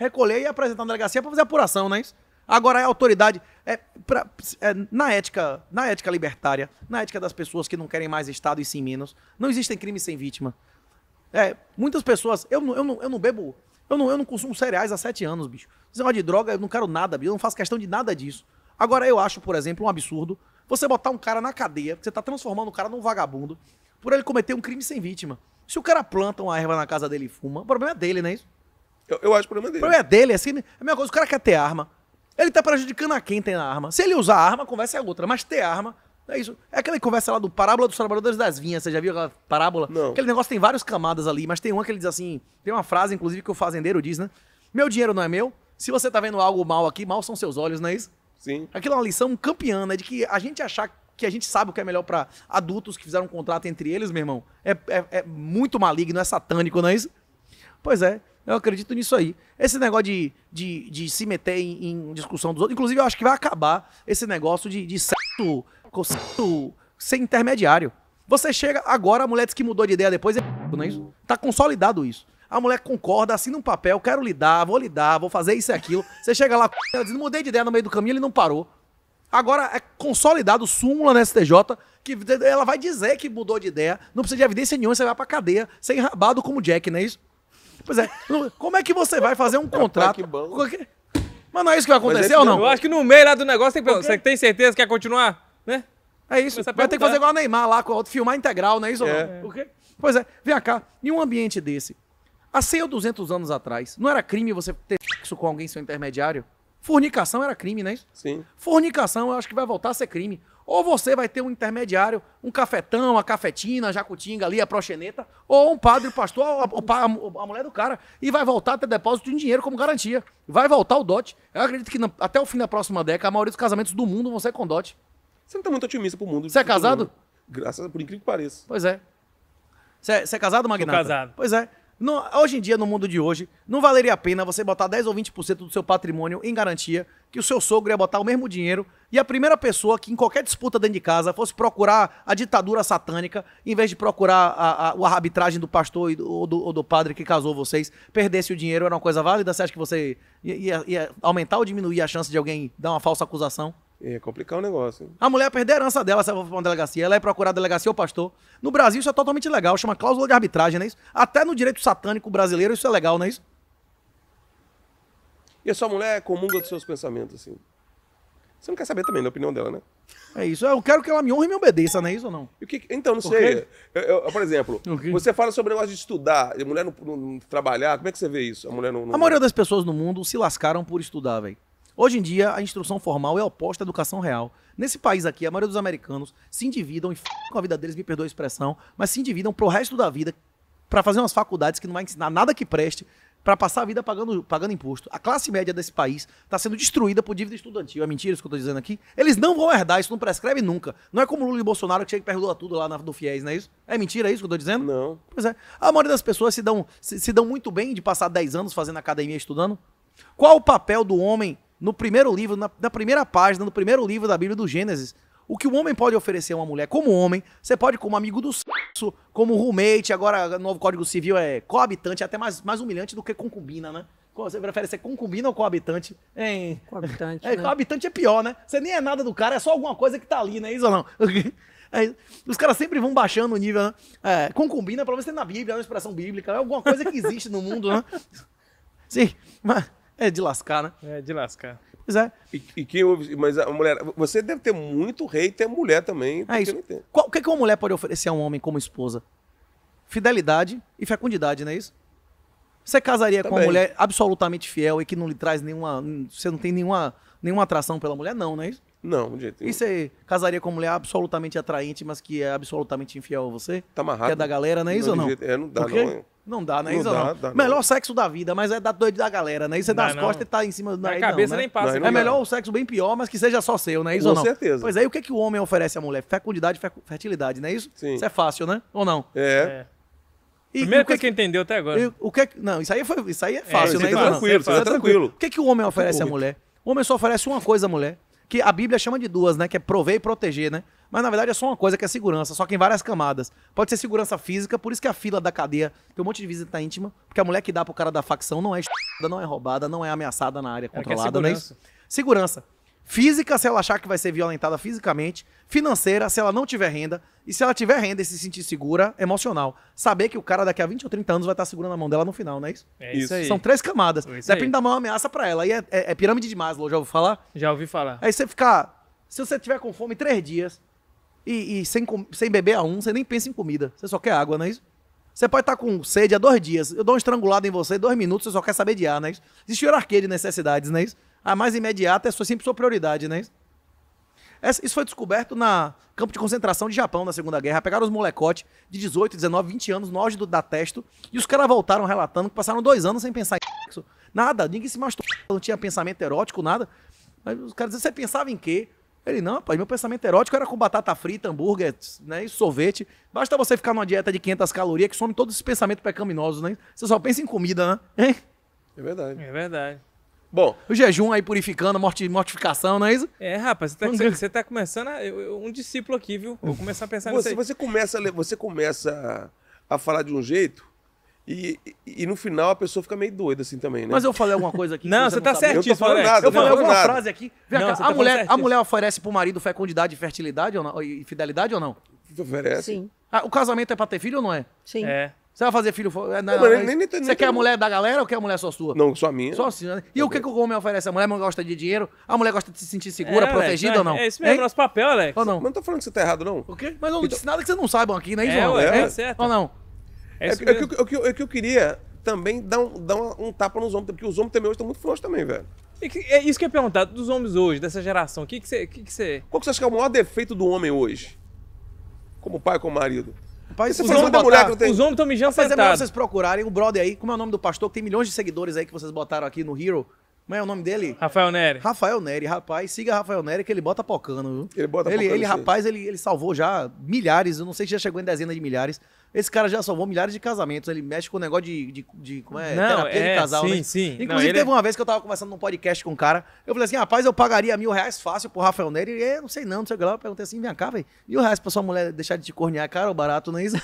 recolher e apresentar na delegacia para fazer apuração, não é isso? Agora é autoridade. É, pra, é, na ética na ética libertária, na ética das pessoas que não querem mais Estado e sim menos, não existem crimes sem vítima. É, muitas pessoas. Eu, eu, eu, não, eu não bebo. Eu não, eu não consumo cereais há sete anos, bicho. Esse negócio de droga, eu não quero nada, bicho. Eu não faço questão de nada disso. Agora, eu acho, por exemplo, um absurdo você botar um cara na cadeia, você tá transformando o cara num vagabundo, por ele cometer um crime sem vítima. Se o cara planta uma erva na casa dele e fuma, o problema é dele, não é isso? Eu, eu acho o problema dele. O problema é dele é assim, é a mesma coisa, o cara quer ter arma. Ele tá prejudicando a quem tem a arma. Se ele usar a arma, a conversa é outra. Mas ter arma, é isso. É aquela conversa lá do Parábola dos Trabalhadores das Vinhas. Você já viu aquela parábola? Não. Aquele negócio tem várias camadas ali, mas tem uma que ele diz assim: tem uma frase, inclusive, que o fazendeiro diz, né? Meu dinheiro não é meu. Se você tá vendo algo mal aqui, mal são seus olhos, não é isso? Sim. Aquilo é uma lição campeã, né? De que a gente achar que a gente sabe o que é melhor para adultos que fizeram um contrato entre eles, meu irmão, é, é, é muito maligno, é satânico, não é isso? Pois é. Eu acredito nisso aí. Esse negócio de, de, de se meter em, em, discussão dos outros. Inclusive, eu acho que vai acabar esse negócio de, de sexo, sexo sem intermediário. Você chega agora, a mulher diz que mudou de ideia depois, é, não é isso? Tá consolidado isso. A mulher concorda, assina um papel, quero lidar, vou lidar, vou fazer isso e aquilo. Você chega lá, ela diz, mudei de ideia no meio do caminho, ele não parou. Agora é consolidado súmula na STJ que ela vai dizer que mudou de ideia, não precisa de evidência nenhuma, você vai pra cadeia, sem rabado como Jack, não é isso? Pois é. Como é que você vai fazer um tá contrato? Mas não é isso que vai acontecer ou não? Eu acho que no meio lá do negócio tem que Você tem certeza que quer continuar? Né? É isso. Vai ter que fazer igual a Neymar lá com o outro, filmar integral, não é isso é. ou não? É. Pois é. Vem cá. Em um ambiente desse, há 100 ou 200 anos atrás, não era crime você ter sexo com alguém seu intermediário? Fornicação era crime, não é isso? Sim. Fornicação eu acho que vai voltar a ser crime. Ou você vai ter um intermediário, um cafetão, a cafetina, a jacutinga ali, a proxeneta, ou um padre, o pastor, a, a, a, mulher do cara, e vai voltar a ter depósito de dinheiro como garantia. Vai voltar o dote. Eu acredito que na, até o fim da próxima década, a maioria dos casamentos do mundo vão ser com dote. Você não tá muito otimista pro mundo. Você é casado? Mundo. Graças, por incrível que pareça. Pois é. Você é, é casado, Magnata? Tô casado. Pois é hoje em dia, no mundo de hoje, não valeria a pena você botar 10 ou 20% do seu patrimônio em garantia, que o seu sogro ia botar o mesmo dinheiro, e a primeira pessoa que em qualquer disputa dentro de casa fosse procurar a ditadura satânica, em vez de procurar a, a, a arbitragem do pastor do, ou, do, ou do, padre que casou vocês, perdesse o dinheiro, era uma coisa válida? Você acha que você ia, ia aumentar ou diminuir a chance de alguém dar uma falsa acusação? É complicar o negócio. Hein? A mulher perdeu a herança dela, se ela for pra uma delegacia. Ela é procurar a delegacia ou pastor. No Brasil, isso é totalmente legal. Chama cláusula de arbitragem, não é isso? Até no direito satânico brasileiro, isso é legal, não é isso? E a sua mulher é comunga dos seus pensamentos, assim. Você não quer saber também da opinião dela, né? É isso. Eu quero que ela me honre e me obedeça, não é isso ou não? Que... Então, não sei. Eu, eu, por exemplo, você fala sobre o negócio de estudar, de mulher não, não, trabalhar. Como é que você vê isso? A mulher não, não... A maioria das pessoas no mundo se lascaram por estudar, velho. Hoje em dia, a instrução formal é oposta à educação real. Nesse país aqui, a maioria dos americanos se endividam e f... com a vida deles, me perdoa a expressão, mas se endividam pro resto da vida para fazer umas faculdades que não vai ensinar nada que preste, para passar a vida pagando, pagando imposto. A classe média desse país está sendo destruída por dívida estudantil. É mentira isso que eu estou dizendo aqui? Eles não vão herdar, isso não prescreve nunca. Não é como Lula e Bolsonaro que chega e perdoa tudo lá no FIES, não é isso? É mentira é isso que eu estou dizendo? Não. Pois é. A maioria das pessoas se dão, se, se dão muito bem de passar 10 anos fazendo academia estudando. Qual o papel do homem no primeiro livro, na, na primeira página, no primeiro livro da Bíblia do Gênesis, o que o homem pode oferecer a uma mulher como homem, você pode como amigo do sexo, como roommate, agora novo Código Civil é coabitante, é até mais, mais humilhante do que concubina, né? Você prefere ser concubina ou coabitante? Hein? Coabitante. É, né? Coabitante é pior, né? Você nem é nada do cara, é só alguma coisa que tá ali, né? Isso ou não? É, os caras sempre vão baixando o nível, né? É, concubina, pelo menos tem na Bíblia, é uma expressão bíblica, é alguma coisa que existe no mundo, né? Sim, mas. É de lascar, né? É de lascar. Pois é. E, e quem ouve, mas a mulher, você deve ter muito rei ter mulher também. É isso. Qual, o que, é que uma mulher pode oferecer a um homem como esposa? Fidelidade e fecundidade, não é isso? Você casaria com uma mulher absolutamente fiel e que não lhe traz nenhuma. Você não tem nenhuma, nenhuma atração pela mulher, não, não é isso? Não, de jeito nenhum. E você casaria com uma mulher absolutamente atraente, mas que é absolutamente infiel a você? Tá amarrado. Que é da galera, não é isso não, ou não? Jeito, é, não dá, não. Não dá, né? Não isso dá, não. Dá, melhor não. sexo da vida, mas é da doida da galera, né? Isso é das não, costas e tá em cima da cabeça né? nem passa. Né? é melhor o sexo bem pior, mas que seja só seu, né? Com ou não? certeza. Pois aí, é, o que, é que o homem oferece à mulher? Fecundidade e fertilidade, não é isso? Sim. Isso é fácil, né? Ou não? É. é. E Primeira coisa que, que entendeu até agora. E, o que é não, isso aí, foi, isso aí é, é fácil, é, né? Tá isso tá tá tranquilo, é, tranquilo. O que, é que o homem oferece à mulher? O homem só oferece uma coisa à mulher, que a Bíblia chama de duas, né? Que é prover e proteger, né? Mas na verdade é só uma coisa que é segurança, só que em várias camadas. Pode ser segurança física, por isso que a fila da cadeia tem um monte de visita íntima, porque a mulher que dá pro cara da facção não é não é roubada, não é ameaçada na área é é controlada, é não é isso? Segurança. Física, se ela achar que vai ser violentada fisicamente. Financeira, se ela não tiver renda. E se ela tiver renda e se sentir segura, emocional. Saber que o cara daqui a 20 ou 30 anos vai estar segurando a mão dela no final, não é isso? É isso, isso aí. São três camadas. É Depende aí. da maior ameaça para ela. Aí é, é, é, pirâmide de Maslow, já ouviu falar? Já ouvi falar. Aí você ficar... Se você tiver com fome três dias, e, e sem, sem beber a um, você nem pensa em comida. Você só quer água, não é isso? Você pode estar tá com sede há dois dias. Eu dou um estrangulado em você, dois minutos, você só quer saber de ar, não é isso? Existe hierarquia de necessidades, não é isso? A mais imediata é sempre sua prioridade, não é isso? Essa, isso foi descoberto na campo de concentração de Japão na Segunda Guerra. Pegaram os molecotes de 18, 19, 20 anos no auge do, da testo e os caras voltaram relatando que passaram dois anos sem pensar em sexo. Nada, ninguém se masturbava, não tinha pensamento erótico, nada. Mas os caras dizem, você pensava em quê? Ele, não, rapaz, meu pensamento erótico era com batata frita, hambúrguer né, e sorvete. Basta você ficar numa dieta de 500 calorias que some todos esses pensamentos pecaminosos, né? Você só pensa em comida, né? Hein? É verdade. É verdade. Bom, o jejum aí purificando, morti mortificação, não é isso? É, rapaz, você tá, você, você tá começando a, eu, um discípulo aqui, viu? Vou começar a pensar você, nisso aí. Você começa, você começa a falar de um jeito e, e no final a pessoa fica meio doida assim também, né? Mas eu falei alguma coisa aqui. não, você, tá certo. Eu tô falando nada. Eu não, falei alguma frase aqui. Não, cá, a, tá mulher, a mulher oferece pro marido fecundidade, fertilidade ou não? E fidelidade ou não? Oferece. Sim. Ah, o casamento é pra ter filho ou não é? Sim. É. Você vai fazer filho. É, não, não, mas, nem, nem, você nem, quer a mulher da galera ou quer a mulher só sua? Não, só a minha. Só assim, né? E o que, que o homem oferece? A mulher não gosta de dinheiro? A mulher gosta de se sentir segura, é, protegida Alex, ou não? É, isso mesmo, É nosso papel, Alex. Ou não? Mas não tô falando que você tá errado, não. O quê? Mas eu não então disse nada que vocês não saibam aqui, né, é, João? É, é, é, certo. Ou não? É, isso é, é, é, que, é, que, é que eu queria também dar um, dar um, um tapa nos homens, porque os homens também hoje estão muito frouxos também, velho. Que, é isso que eu ia perguntar, dos homens hoje, dessa geração, o que você... Que que cê... Qual que você acha que é o maior defeito do homem hoje? Como pai, como marido? os, homens botar, mulher, os homens estão mijando Rapaz, sentado. é melhor vocês procurarem o brother aí, como é o nome do pastor, que tem milhões de seguidores aí que vocês botaram aqui no Hero. Como é o nome dele? Rafael Neri. Rafael Neri, rapaz, siga Rafael Neri que ele bota pocando, viu? Ele bota ele, pocando. Ele, sim. rapaz, ele, ele salvou já milhares, eu não sei se já chegou em dezenas de milhares, esse cara já salvou milhares de casamentos. Ele mexe com o negócio de, de, de como é, não, terapia é, de casal, sim, né? Sim, Inclusive, não, ele... teve é- uma vez que eu tava conversando num podcast com um cara. Eu falei assim, rapaz, eu pagaria mil reais fácil pro Rafael Neri. E eu é, não sei não, não sei o que lá. Eu perguntei assim, vem cá, velho. Mil reais pra sua mulher deixar de te cornear, cara, ou barato, não é isso?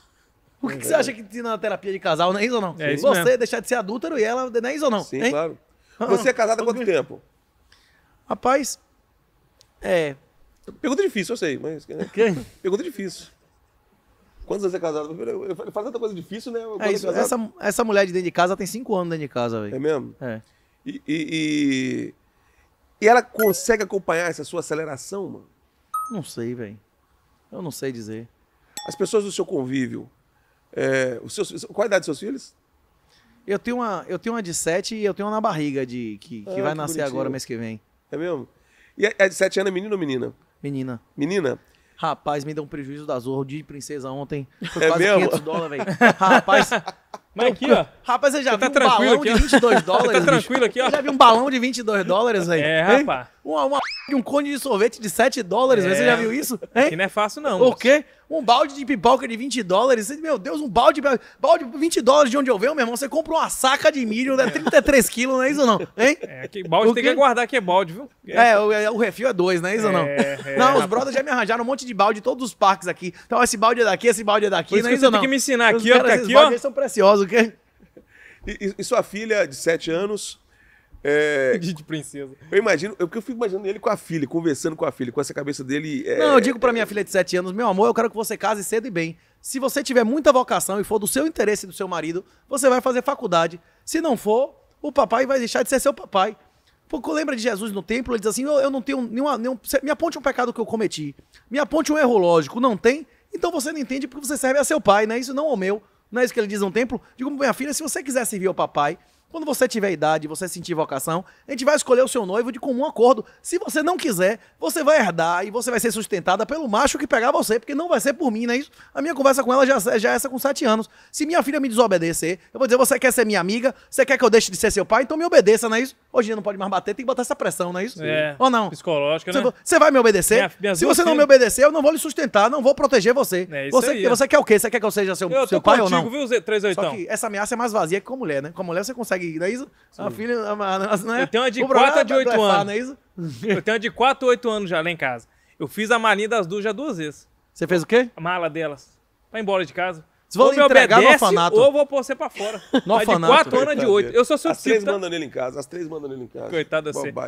o que, é. que, você é. acha que tem na terapia de casal, não é isso ou não? É isso Você mesmo. deixar de ser adúltero e ela, não é isso ou não? Sim, hein? claro. Ah, você é casado há ah. quanto tempo? Rapaz, é... Pergunta difícil, eu sei, mas... Né? Quem? Pergunta difícil. Quantos anos você é casado? Eu faz tanta coisa difícil, né? É isso, essa, essa mulher de dentro de casa tem cinco anos dentro de casa, velho. É mesmo? É. E, e, e, ela consegue acompanhar essa sua aceleração, mano? Não sei, velho. Eu não sei dizer. As pessoas do seu convívio, é, os seus, qual a idade dos seus filhos? Eu tenho uma, eu tenho uma de sete e eu tenho uma na barriga de que, que ah, vai que nascer bonitinho. agora mês que vem. É mesmo? E a, é, a é de sete anos é menino ou menina? Menina. Menina? Rapaz, me deu um prejuízo da Zorro de princesa ontem. Foi é quase mesmo? 500 dólares, velho. Rapaz. Mas aqui, ó. Rapaz, você já tá viu tá um balão aqui, de 22 tá dólares? Tá tranquilo aqui, ó. Eu já viu um balão de 22 dólares, velho? É, rapaz. Uma, uma um cone de sorvete de 7 dólares, é. Você já viu isso? Hein? Que não é fácil, não. O quê? Um balde de pipoca de 20 dólares. Meu Deus, um balde, balde de 20 dólares de onde eu venho, meu irmão. Você compra uma saca de milho, né? 33 quilos, não é isso ou não? Hein? É, balde o tem que... aguardar guardar que é balde, viu? É, é o, o, refil é dois, não é isso ou é, não? É, não, os brothers já me arranjaram um monte de balde em todos os parques aqui. Então, esse balde é daqui, esse balde é daqui, não é isso ou não? Você tem que me ensinar aqui, ó. Cara, tá aqui, ó. são preciosos, ok? E, e, sua filha de 7 anos? É... De princesa. Eu imagino, é porque eu fico imaginando ele com a filha, conversando com a filha, com essa cabeça dele. É... Não, eu digo pra minha filha de 7 anos, meu amor, eu quero que você case cedo e bem. Se você tiver muita vocação e for do seu interesse do seu marido, você vai fazer faculdade. Se não for, o papai vai deixar de ser seu papai. Porque lembra de Jesus no templo, ele diz assim: eu, eu não tenho nenhuma. Nenhum, me aponte um pecado que eu cometi. Me aponte um erro lógico. Não tem? Então você não entende porque você serve a seu pai, não é Isso não é o meu. Não é isso que ele diz no templo? Digo, minha filha, se você quiser servir ao papai, quando você tiver idade, você sentir vocação, a gente vai escolher o seu noivo de comum acordo. Se você não quiser, você vai herdar e você vai ser sustentada pelo macho que pegar você, porque não vai ser por mim, não é isso? A minha conversa com ela já, já é essa com sete anos. Se minha filha me desobedecer, eu vou dizer, você quer ser minha amiga? Você quer que eu deixe de ser seu pai? Então me obedeça, não é isso? Hoje em dia não pode mais bater, tem que botar essa pressão, não é isso? É. Ou não? Psicológica, né? Você vai me obedecer? Minha, Se você não me obedecer, eu não vou lhe sustentar, não vou proteger você. É isso você, aí, você quer o quê? Você quer que eu seja seu, eu seu pai contigo, ou não? Viu, 38. Só que essa ameaça é mais vazia que com a mulher, né? Com a mulher você consegue, não é isso? Sim. A filha, a, a, a, né? Eu tenho uma de 4 a de 8 tá anos. Não é isso? Eu tenho uma de 4 a 8 anos já lá em casa. Eu fiz a mania das duas já duas vezes. Você fez o quê? A mala delas. Vai embora de casa. Se vão me entregar obedece, no orfanato. Ou vou pôr você pra fora. No orfanato. De quatro anos de oito. Eu sou seu As três tá... mandam ele em casa. As três mandam ele em casa. Coitado você. Assim.